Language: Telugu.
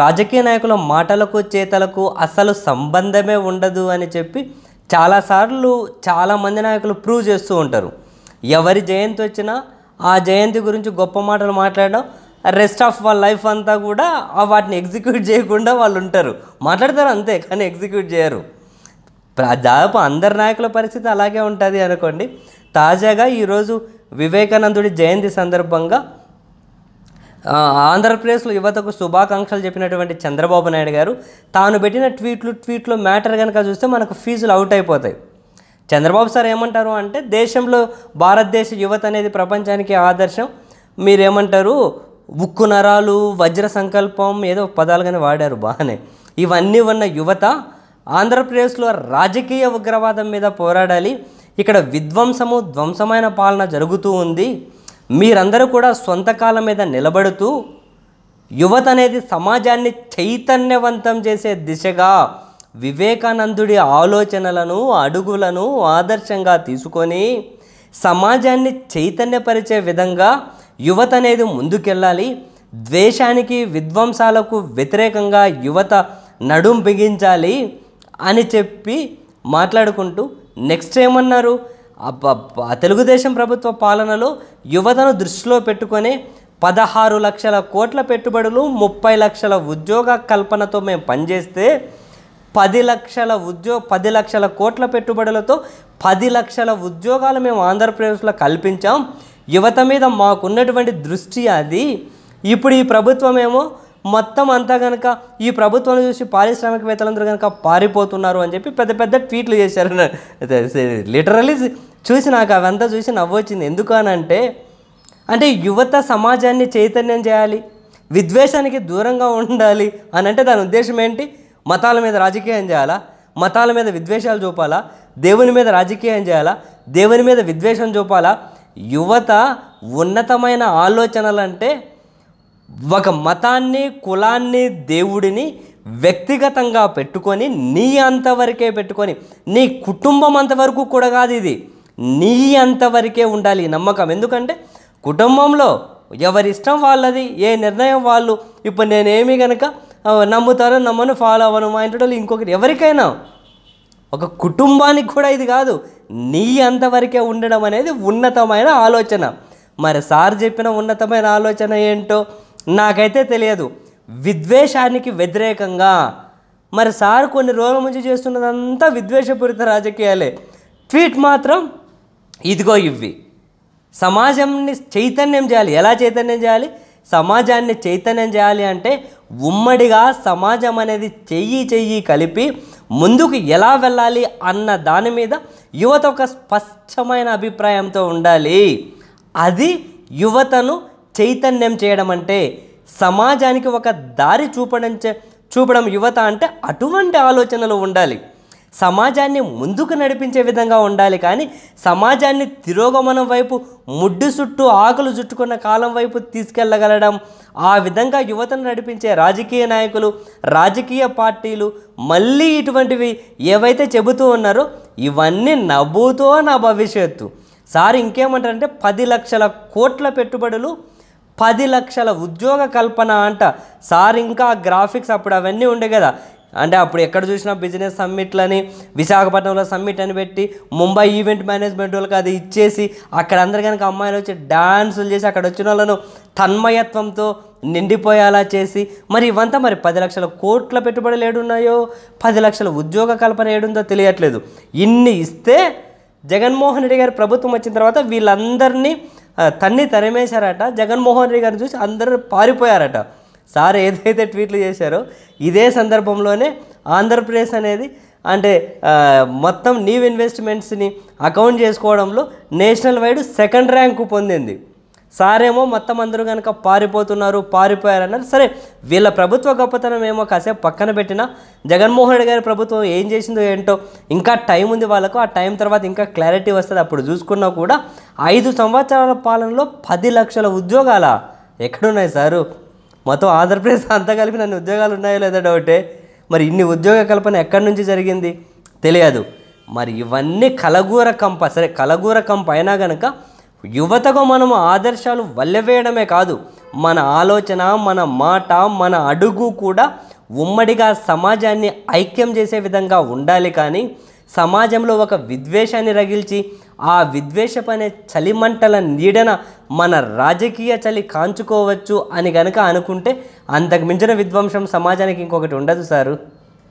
రాజకీయ నాయకుల మాటలకు చేతలకు అసలు సంబంధమే ఉండదు అని చెప్పి చాలాసార్లు చాలామంది నాయకులు ప్రూవ్ చేస్తూ ఉంటారు ఎవరి జయంతి వచ్చినా ఆ జయంతి గురించి గొప్ప మాటలు మాట్లాడడం రెస్ట్ ఆఫ్ వాళ్ళ లైఫ్ అంతా కూడా వాటిని ఎగ్జిక్యూట్ చేయకుండా వాళ్ళు ఉంటారు మాట్లాడతారు అంతే కానీ ఎగ్జిక్యూట్ చేయరు దాదాపు అందరి నాయకుల పరిస్థితి అలాగే ఉంటుంది అనుకోండి తాజాగా ఈరోజు వివేకానందుడి జయంతి సందర్భంగా ఆంధ్రప్రదేశ్లో యువతకు శుభాకాంక్షలు చెప్పినటువంటి చంద్రబాబు నాయుడు గారు తాను పెట్టిన ట్వీట్లు ట్వీట్లో మ్యాటర్ కనుక చూస్తే మనకు ఫీజులు అవుట్ అయిపోతాయి చంద్రబాబు సార్ ఏమంటారు అంటే దేశంలో భారతదేశ యువత అనేది ప్రపంచానికి ఆదర్శం మీరేమంటారు ఉక్కు నరాలు వజ్ర సంకల్పం ఏదో పదాలుగానే వాడారు బాగానే ఇవన్నీ ఉన్న యువత ఆంధ్రప్రదేశ్లో రాజకీయ ఉగ్రవాదం మీద పోరాడాలి ఇక్కడ విధ్వంసము ధ్వంసమైన పాలన జరుగుతూ ఉంది మీరందరూ కూడా సొంత కాలం మీద నిలబడుతూ యువత అనేది సమాజాన్ని చైతన్యవంతం చేసే దిశగా వివేకానందుడి ఆలోచనలను అడుగులను ఆదర్శంగా తీసుకొని సమాజాన్ని చైతన్యపరిచే విధంగా యువత అనేది ముందుకెళ్ళాలి ద్వేషానికి విధ్వంసాలకు వ్యతిరేకంగా యువత నడుం బిగించాలి అని చెప్పి మాట్లాడుకుంటూ నెక్స్ట్ ఏమన్నారు తెలుగుదేశం ప్రభుత్వ పాలనలో యువతను దృష్టిలో పెట్టుకొని పదహారు లక్షల కోట్ల పెట్టుబడులు ముప్పై లక్షల ఉద్యోగ కల్పనతో మేము పనిచేస్తే పది లక్షల ఉద్యో పది లక్షల కోట్ల పెట్టుబడులతో పది లక్షల ఉద్యోగాలు మేము ఆంధ్రప్రదేశ్లో కల్పించాం యువత మీద మాకున్నటువంటి దృష్టి అది ఇప్పుడు ఈ ప్రభుత్వం ఏమో మొత్తం అంతా కనుక ఈ ప్రభుత్వం చూసి పారిశ్రామికవేత్తలందరూ కనుక పారిపోతున్నారు అని చెప్పి పెద్ద పెద్ద ట్వీట్లు చేశారు లిటరలీ చూసి నాకు అవంతా చూసి నవ్వొచ్చింది ఎందుకు అంటే అంటే యువత సమాజాన్ని చైతన్యం చేయాలి విద్వేషానికి దూరంగా ఉండాలి అని అంటే దాని ఉద్దేశం ఏంటి మతాల మీద రాజకీయం చేయాలా మతాల మీద విద్వేషాలు చూపాలా దేవుని మీద రాజకీయం చేయాలా దేవుని మీద విద్వేషం చూపాలా యువత ఉన్నతమైన ఆలోచనలు అంటే ఒక మతాన్ని కులాన్ని దేవుడిని వ్యక్తిగతంగా పెట్టుకొని నీ అంతవరకే పెట్టుకొని నీ కుటుంబం అంతవరకు కూడా కాదు ఇది నీ అంతవరకే ఉండాలి నమ్మకం ఎందుకంటే కుటుంబంలో ఎవరిష్టం వాళ్ళది ఏ నిర్ణయం వాళ్ళు ఇప్పుడు నేనేమి కనుక నమ్ముతారో నమ్మను ఫాలో అవ్వను మా ఇంటి వాళ్ళు ఇంకొకటి ఎవరికైనా ఒక కుటుంబానికి కూడా ఇది కాదు నీ అంతవరకే ఉండడం అనేది ఉన్నతమైన ఆలోచన మరి సార్ చెప్పిన ఉన్నతమైన ఆలోచన ఏంటో నాకైతే తెలియదు విద్వేషానికి వ్యతిరేకంగా మరి సార్ కొన్ని రోజుల నుంచి చేస్తున్నదంతా విద్వేషపూరిత రాజకీయాలే ట్వీట్ మాత్రం ఇదిగో ఇవి సమాజంని చైతన్యం చేయాలి ఎలా చైతన్యం చేయాలి సమాజాన్ని చైతన్యం చేయాలి అంటే ఉమ్మడిగా సమాజం అనేది చెయ్యి చెయ్యి కలిపి ముందుకు ఎలా వెళ్ళాలి అన్న దాని మీద యువత ఒక స్పష్టమైన అభిప్రాయంతో ఉండాలి అది యువతను చైతన్యం చేయడం అంటే సమాజానికి ఒక దారి చూపడం చూపడం యువత అంటే అటువంటి ఆలోచనలు ఉండాలి సమాజాన్ని ముందుకు నడిపించే విధంగా ఉండాలి కానీ సమాజాన్ని తిరోగమనం వైపు ముడ్డు చుట్టూ ఆకులు చుట్టుకున్న కాలం వైపు తీసుకెళ్లగలడం ఆ విధంగా యువతను నడిపించే రాజకీయ నాయకులు రాజకీయ పార్టీలు మళ్ళీ ఇటువంటివి ఏవైతే చెబుతూ ఉన్నారో ఇవన్నీ నవ్వుతో నా భవిష్యత్తు సార్ ఇంకేమంటారంటే పది లక్షల కోట్ల పెట్టుబడులు పది లక్షల ఉద్యోగ కల్పన అంట సార్ ఇంకా గ్రాఫిక్స్ అప్పుడు అవన్నీ ఉండే కదా అంటే అప్పుడు ఎక్కడ చూసినా బిజినెస్ సమ్మిట్లని విశాఖపట్నంలో సమ్మిట్ అని పెట్టి ముంబై ఈవెంట్ మేనేజ్మెంట్ వాళ్ళకి అది ఇచ్చేసి అక్కడ అందరు కనుక అమ్మాయిలు వచ్చి డాన్సులు చేసి అక్కడ వచ్చిన వాళ్ళను తన్మయత్వంతో నిండిపోయేలా చేసి మరి ఇవంతా మరి పది లక్షల కోట్ల పెట్టుబడులు ఏడున్నాయో పది లక్షల ఉద్యోగ కల్పన ఏడుందో తెలియట్లేదు ఇన్ని ఇస్తే జగన్మోహన్ రెడ్డి గారి ప్రభుత్వం వచ్చిన తర్వాత వీళ్ళందరినీ తన్ని తరిమేశారట జగన్మోహన్ రెడ్డి గారిని చూసి అందరూ పారిపోయారట సార్ ఏదైతే ట్వీట్లు చేశారో ఇదే సందర్భంలోనే ఆంధ్రప్రదేశ్ అనేది అంటే మొత్తం న్యూ ఇన్వెస్ట్మెంట్స్ని అకౌంట్ చేసుకోవడంలో నేషనల్ వైడ్ సెకండ్ ర్యాంకు పొందింది సారేమో మొత్తం అందరూ కనుక పారిపోతున్నారు పారిపోయారన్నారు సరే వీళ్ళ ప్రభుత్వ గొప్పతనం ఏమో కాసేపు పక్కన పెట్టినా జగన్మోహన్ రెడ్డి గారి ప్రభుత్వం ఏం చేసిందో ఏంటో ఇంకా టైం ఉంది వాళ్ళకు ఆ టైం తర్వాత ఇంకా క్లారిటీ వస్తుంది అప్పుడు చూసుకున్నా కూడా ఐదు సంవత్సరాల పాలనలో పది లక్షల ఉద్యోగాల ఎక్కడున్నాయి సారు మొత్తం ఆంధ్రప్రదేశ్ అంతా కలిపి నన్ను ఉద్యోగాలు ఉన్నాయో లేదా డౌటే మరి ఇన్ని ఉద్యోగ కల్పన ఎక్కడి నుంచి జరిగింది తెలియదు మరి ఇవన్నీ కలగూర కంప సరే కలగూర కంప అయినా కనుక యువతకు మనము ఆదర్శాలు వల్లవేయడమే కాదు మన ఆలోచన మన మాట మన అడుగు కూడా ఉమ్మడిగా సమాజాన్ని ఐక్యం చేసే విధంగా ఉండాలి కానీ సమాజంలో ఒక విద్వేషాన్ని రగిల్చి ఆ విద్వేషపనే చలిమంటల నీడన మన రాజకీయ చలి కాంచుకోవచ్చు అని గనక అనుకుంటే అంతకు మించిన విధ్వంసం సమాజానికి ఇంకొకటి ఉండదు సారు